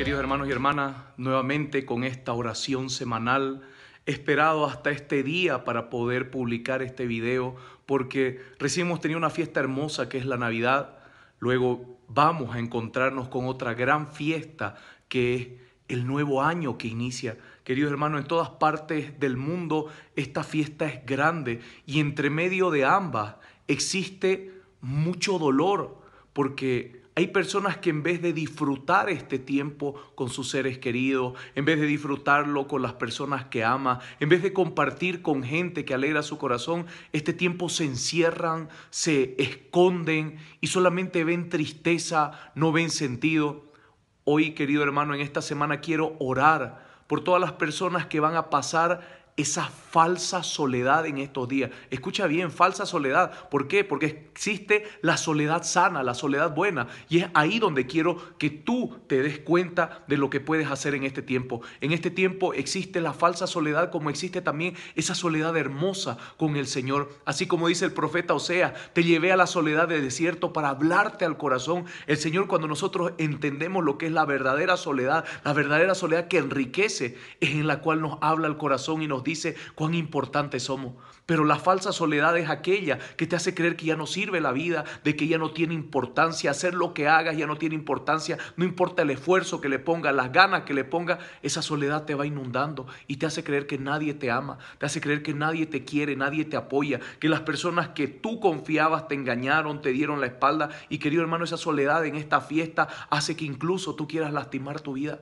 queridos hermanos y hermanas, nuevamente con esta oración semanal. esperado hasta este día para poder publicar este video porque recién hemos tenido una fiesta hermosa que es la Navidad. Luego vamos a encontrarnos con otra gran fiesta que es el nuevo año que inicia. Queridos hermanos, en todas partes del mundo esta fiesta es grande y entre medio de ambas existe mucho dolor porque hay personas que en vez de disfrutar este tiempo con sus seres queridos, en vez de disfrutarlo con las personas que ama, en vez de compartir con gente que alegra su corazón, este tiempo se encierran, se esconden y solamente ven tristeza, no ven sentido. Hoy, querido hermano, en esta semana quiero orar por todas las personas que van a pasar esa falsa soledad en estos días. Escucha bien, falsa soledad. ¿Por qué? Porque existe la soledad sana, la soledad buena. Y es ahí donde quiero que tú te des cuenta de lo que puedes hacer en este tiempo. En este tiempo existe la falsa soledad como existe también esa soledad hermosa con el Señor. Así como dice el profeta Osea, te llevé a la soledad del desierto para hablarte al corazón. El Señor cuando nosotros entendemos lo que es la verdadera soledad, la verdadera soledad que enriquece, es en la cual nos habla el corazón y nos dice, dice cuán importantes somos. Pero la falsa soledad es aquella que te hace creer que ya no sirve la vida, de que ya no tiene importancia. Hacer lo que hagas ya no tiene importancia. No importa el esfuerzo que le ponga, las ganas que le ponga, esa soledad te va inundando y te hace creer que nadie te ama, te hace creer que nadie te quiere, nadie te apoya, que las personas que tú confiabas te engañaron, te dieron la espalda. Y querido hermano, esa soledad en esta fiesta hace que incluso tú quieras lastimar tu vida.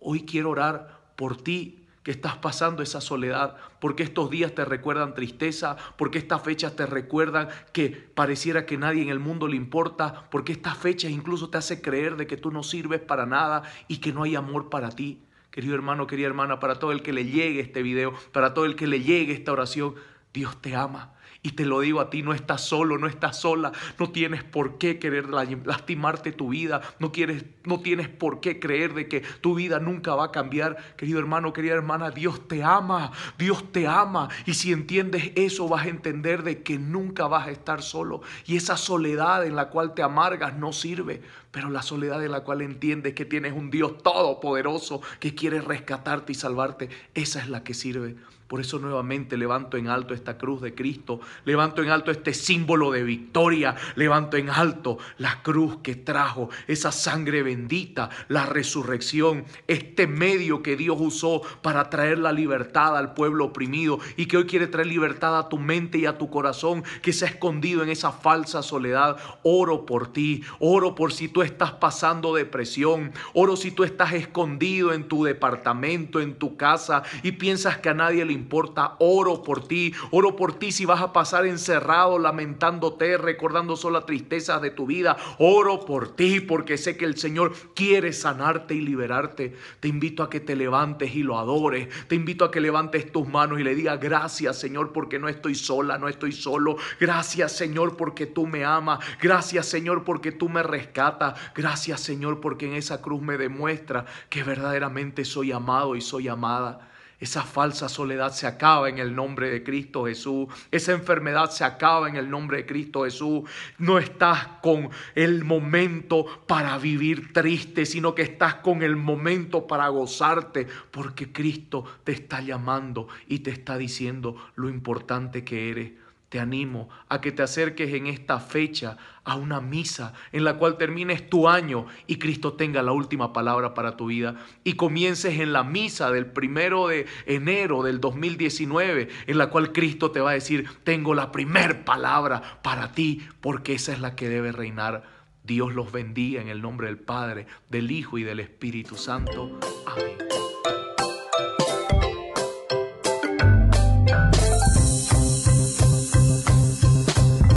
Hoy quiero orar por ti que estás pasando esa soledad, porque estos días te recuerdan tristeza, porque estas fechas te recuerdan que pareciera que nadie en el mundo le importa, porque estas fechas incluso te hace creer de que tú no sirves para nada y que no hay amor para ti. Querido hermano, querida hermana, para todo el que le llegue este video, para todo el que le llegue esta oración, Dios te ama. Y te lo digo a ti, no estás solo, no estás sola, no tienes por qué querer lastimarte tu vida, no, quieres, no tienes por qué creer de que tu vida nunca va a cambiar. Querido hermano, querida hermana, Dios te ama, Dios te ama. Y si entiendes eso vas a entender de que nunca vas a estar solo. Y esa soledad en la cual te amargas no sirve, pero la soledad en la cual entiendes que tienes un Dios todopoderoso que quiere rescatarte y salvarte, esa es la que sirve. Por eso nuevamente levanto en alto esta cruz de Cristo levanto en alto este símbolo de victoria, levanto en alto la cruz que trajo, esa sangre bendita, la resurrección, este medio que Dios usó para traer la libertad al pueblo oprimido y que hoy quiere traer libertad a tu mente y a tu corazón que se ha escondido en esa falsa soledad. Oro por ti, oro por si tú estás pasando depresión, oro si tú estás escondido en tu departamento, en tu casa y piensas que a nadie le importa. Oro por ti, oro por ti si vas a pasar encerrado, lamentándote, recordando solo las tristeza de tu vida. Oro por ti porque sé que el Señor quiere sanarte y liberarte. Te invito a que te levantes y lo adores. Te invito a que levantes tus manos y le digas gracias Señor porque no estoy sola, no estoy solo. Gracias Señor porque tú me amas. Gracias Señor porque tú me rescatas. Gracias Señor porque en esa cruz me demuestra que verdaderamente soy amado y soy amada. Esa falsa soledad se acaba en el nombre de Cristo Jesús. Esa enfermedad se acaba en el nombre de Cristo Jesús. No estás con el momento para vivir triste, sino que estás con el momento para gozarte, porque Cristo te está llamando y te está diciendo lo importante que eres te animo a que te acerques en esta fecha a una misa en la cual termines tu año y Cristo tenga la última palabra para tu vida y comiences en la misa del primero de enero del 2019 en la cual Cristo te va a decir, tengo la primer palabra para ti porque esa es la que debe reinar. Dios los bendiga en el nombre del Padre, del Hijo y del Espíritu Santo. Amén.